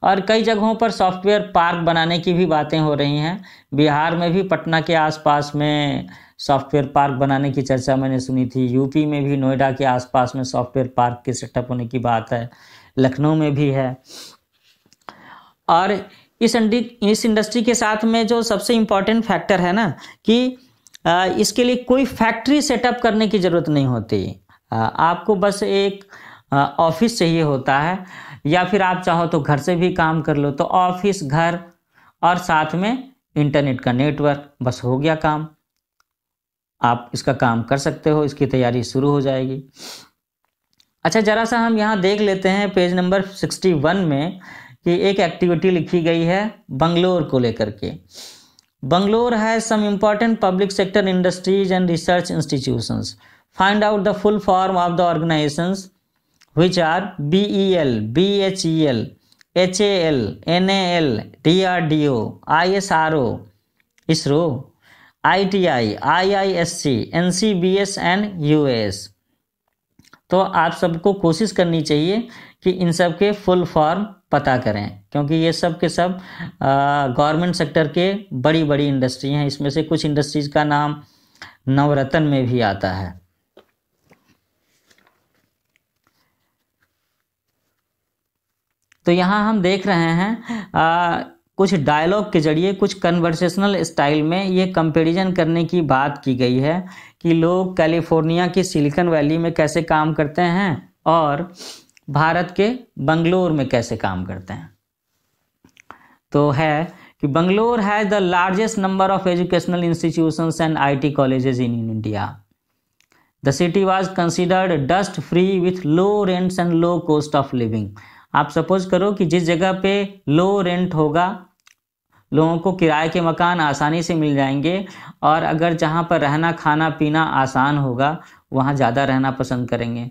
और कई जगहों पर सॉफ्टवेयर पार्क बनाने की भी बातें हो रही हैं बिहार में भी पटना के आसपास में सॉफ्टवेयर पार्क बनाने की चर्चा मैंने सुनी थी यूपी में भी नोएडा के आसपास में सॉफ्टवेयर पार्क के सेटअप होने की बात है लखनऊ में भी है और इस इस इंडस्ट्री के साथ में जो सबसे इम्पोर्टेंट फैक्टर है ना कि इसके लिए कोई फैक्ट्री सेटअप करने की ज़रूरत नहीं होती आपको बस एक ऑफिस चाहिए होता है या फिर आप चाहो तो घर से भी काम कर लो तो ऑफिस घर और साथ में इंटरनेट का नेटवर्क बस हो गया काम आप इसका काम कर सकते हो इसकी तैयारी शुरू हो जाएगी अच्छा ज़रा सा हम यहाँ देख लेते हैं पेज नंबर सिक्सटी वन में कि एक एक्टिविटी लिखी गई है बंगलोर को लेकर के Bangalore has some important public sector industries and research institutions find out the full form of the organisations ISRO I T I I I S C N C B S and S तो आप सबको कोशिश करनी चाहिए कि इन सब के फुल फॉर्म पता करें क्योंकि ये सब के सब गवर्नमेंट सेक्टर के बड़ी बड़ी इंडस्ट्री हैं इसमें से कुछ इंडस्ट्रीज़ का नाम नवरत्न में भी आता है तो यहाँ हम देख रहे हैं आ, कुछ डायलॉग के जरिए कुछ कन्वर्सेशनल स्टाइल में ये कंपेरिजन करने की बात की गई है कि लोग कैलिफोर्निया की सिलिकन वैली में कैसे काम करते हैं और भारत के बंगलोर में कैसे काम करते हैं तो है कि Bangalore has the largest number of educational institution and I T colleges in India the city was considered dust free with low rents and low cost of living आप सपोज करो कि जिस जगह पे लो रेंट होगा लोगों को किराए के मकान आसानी से मिल जाएंगे और अगर जहाँ पर रहना खाना पीना आसान होगा वहाँ ज़्यादा रहना पसंद करेंगे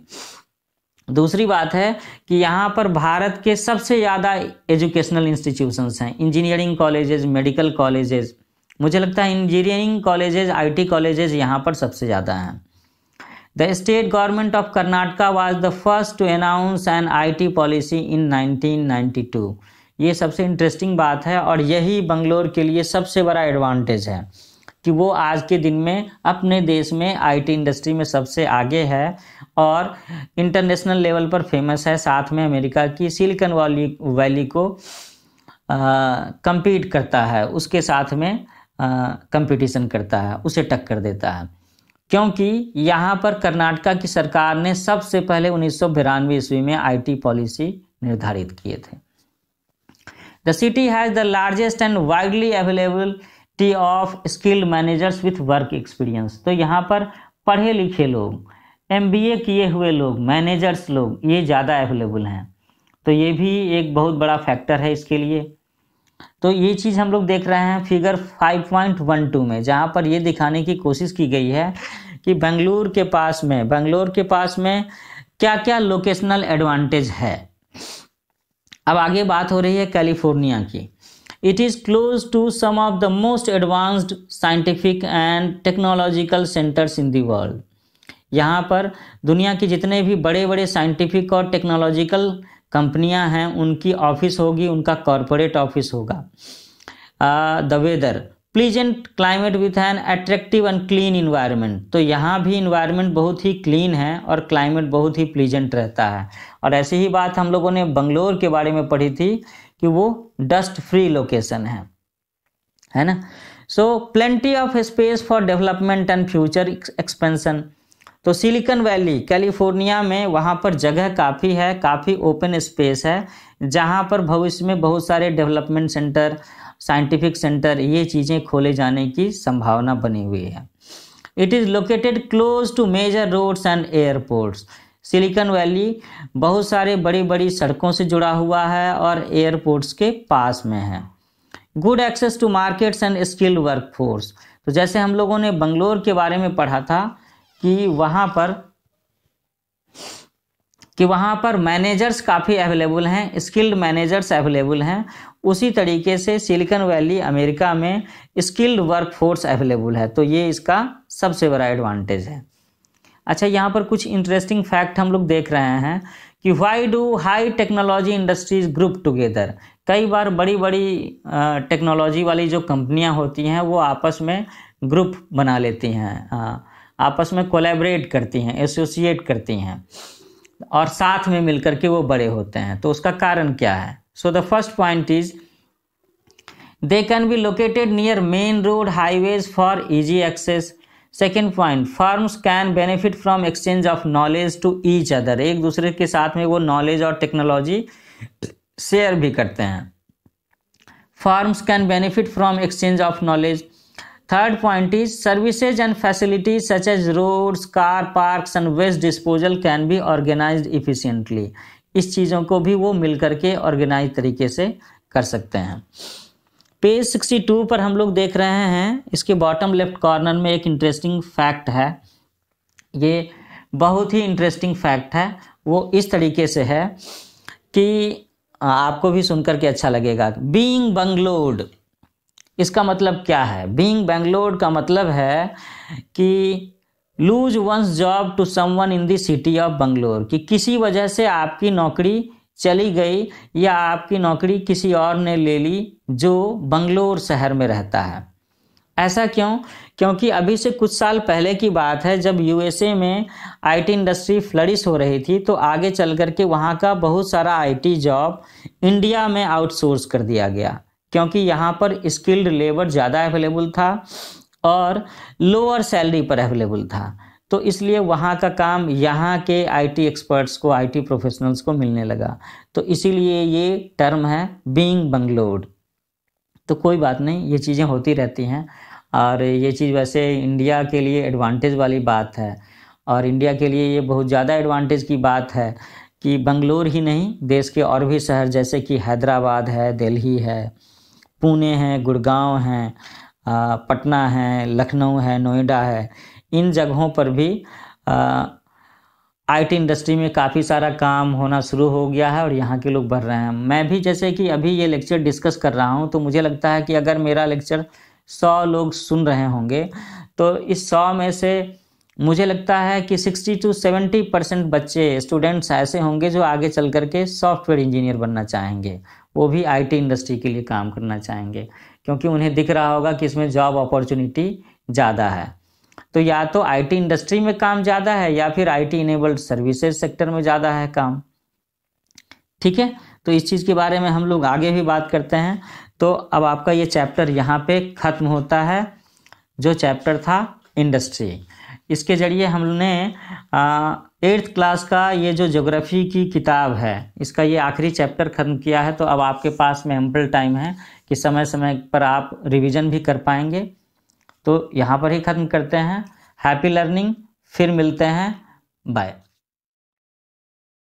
दूसरी बात है कि यहाँ पर भारत के सबसे ज़्यादा एजुकेशनल इंस्टीट्यूशंस हैं इंजीनियरिंग कॉलेजेस मेडिकल कॉलेजेस मुझे लगता है इंजीनियरिंग कॉलेजेस आईटी कॉलेजेस यहाँ पर सबसे ज़्यादा हैं the state government of Karnataka was the first to announce an I T policy in nineteen ninety two ये सबसे इंटरेस्टिंग बात है और यही बंगलोर के लिए सबसे बड़ा एडवांटेज है कि वो आज के दिन में अपने देश में आईटी इंडस्ट्री में सबसे आगे है और इंटरनेशनल लेवल पर फेमस है साथ में अमेरिका की सिलिकॉन वैली वैली को कंपीट करता है उसके साथ में कंपटीशन करता है उसे टक्कर देता है क्योंकि यहाँ पर कर्नाटका की सरकार ने सबसे पहले उन्नीस ईस्वी में आईटी पॉलिसी निर्धारित किए थे the city has the largest and widely available tea of skill managers with work experience तो यहाँ पर पढ़े लिखे लोग एम किए हुए लोग मैनेजर्स लोग ये ज़्यादा अवेलेबल हैं तो ये भी एक बहुत बड़ा फैक्टर है इसके लिए तो ये चीज़ हम लोग देख रहे हैं फिगर 5.12 में जहाँ पर ये दिखाने की कोशिश की गई है कि बेंगलुरु के पास में बेंगलोर के पास में क्या क्या लोकेशनल एडवांटेज है अब आगे बात हो रही है कैलिफोर्निया की it is close to some of the most advanced scientific and technological centres in the world यहाँ पर दुनिया के जितने भी बड़े बड़े साइंटिफिक और टेक्नोलॉजिकल कंपनियां हैं उनकी ऑफिस होगी उनका कॉरपोरेट ऑफिस होगा the weather pleasant climate with an attractive and clean environment तो यहाँ भी इन्वायरमेंट बहुत ही क्लीन है और क्लाइमेट बहुत ही प्लीजेंट रहता है और ऐसी ही बात हम लोगों ने बंगलोर के बारे में पढ़ी थी कि वो डस्ट फ्री लोकेशन है है ना so plenty of space for development and future expansion तो सिलिकन वैली कैलिफोर्निया में वहाँ पर जगह काफ़ी है काफ़ी ओपन स्पेस है जहाँ पर भविष्य में बहुत सारे डेवलपमेंट सेंटर साइंटिफिक सेंटर ये चीज़ें खोले जाने की संभावना बनी हुई है it is located close to major roads and airports Silicon Valley बहुत सारे बड़ी बड़ी सड़कों से जुड़ा हुआ है और एयरपोर्ट्स के पास में है good access to markets and skilled force तो जैसे हम लोगों ने बंगलोर के बारे में पढ़ा था कि वहाँ पर कि वहाँ पर मैनेजर्स काफ़ी अवेलेबल हैं स्किल्ड मैनेजर्स अवेलेबल हैं उसी तरीके से सिलिकॉन वैली अमेरिका में स्किल्ड वर्कफोर्स अवेलेबल है तो ये इसका सबसे बड़ा एडवांटेज है अच्छा यहाँ पर कुछ इंटरेस्टिंग फैक्ट हम लोग देख रहे हैं कि why do high technology industries group together कई बार बड़ी बड़ी टेक्नोलॉजी वाली जो कंपनियाँ होती हैं वो आपस में ग्रुप बना लेती हैं हाँ, आपस में कोलेबरेट करती हैं एसोसिएट करती हैं और साथ में मिलकर के वो बड़े होते हैं तो उसका कारण क्या है so the first point is they can be located near main road highways for easy access second point firms can benefit from exchange of knowledge to each other एक दूसरे के साथ में वो नॉलेज और टेक्नोलॉजी शेयर भी करते हैं firms can benefit from exchange of knowledge third point is services and facilities such as roads car parks and waste disposal can be organise efficiently इस चीज़ों को भी वो मिल करके ऑर्गेनाइज तरीके से कर सकते हैं पेज 62 पर हम लोग देख रहे हैं इसके बॉटम लेफ्ट कॉर्नर में एक इंटरेस्टिंग फैक्ट है ये बहुत ही इंटरेस्टिंग फैक्ट है वो इस तरीके से है कि आपको भी सुनकर के अच्छा लगेगा बीइंग बंगलोड इसका मतलब क्या है बींग बेंगलोर का मतलब है कि lose one's job to someone in the city of Bangalore कि किसी वजह से आपकी नौकरी चली गई या आपकी नौकरी किसी और ने ले ली जो बंगलोर शहर में रहता है ऐसा क्यों क्योंकि अभी से कुछ साल पहले की बात है जब यूएसए में आईटी इंडस्ट्री फ्लरिश हो रही थी तो आगे चल कर के वहाँ का बहुत सारा आईटी जॉब इंडिया में आउटसोर्स कर दिया गया क्योंकि यहाँ पर स्किल्ड लेबर ज़्यादा अवेलेबल था और लोअर सैलरी पर अवेलेबल था तो इसलिए वहाँ का काम यहाँ के आईटी एक्सपर्ट्स को आईटी प्रोफेशनल्स को मिलने लगा तो इसीलिए ये टर्म है बीइंग बंगलोर तो कोई बात नहीं ये चीज़ें होती रहती हैं और ये चीज़ वैसे इंडिया के लिए एडवांटेज वाली बात है और इंडिया के लिए ये बहुत ज़्यादा एडवांटेज की बात है कि बंगलोर ही नहीं देश के और भी शहर जैसे कि हैदराबाद है दिल्ली है पुणे है गुड़गांव है पटना है लखनऊ है नोएडा है इन जगहों पर भी आईटी इंडस्ट्री में काफ़ी सारा काम होना शुरू हो गया है और यहाँ के लोग बढ़ रहे हैं मैं भी जैसे कि अभी ये लेक्चर डिस्कस कर रहा हूँ तो मुझे लगता है कि अगर मेरा लेक्चर सौ लोग सुन रहे होंगे तो इस सौ में से मुझे लगता है कि 60 टू 70 परसेंट बच्चे स्टूडेंट्स ऐसे होंगे जो आगे चल करके सॉफ्टवेयर इंजीनियर बनना चाहेंगे वो भी आईटी इंडस्ट्री के लिए काम करना चाहेंगे क्योंकि उन्हें दिख रहा होगा कि इसमें जॉब अपॉर्चुनिटी ज़्यादा है तो या तो आईटी इंडस्ट्री में काम ज़्यादा है या फिर आईटी इनेबल्ड सर्विसेज सेक्टर में ज़्यादा है काम ठीक है तो इस चीज़ के बारे में हम लोग आगे भी बात करते हैं तो अब आपका ये चैप्टर यहाँ पे ख़त्म होता है जो चैप्टर था इंडस्ट्री इसके ज़रिए हमने एट्थ क्लास का ये जो जोग्राफ़ी की किताब है इसका ये आखिरी चैप्टर ख़त्म किया है तो अब आपके पास में एम्पल टाइम है कि समय समय पर आप रिवीजन भी कर पाएंगे तो यहाँ पर ही ख़त्म करते हैं हैप्पी लर्निंग फिर मिलते हैं बाय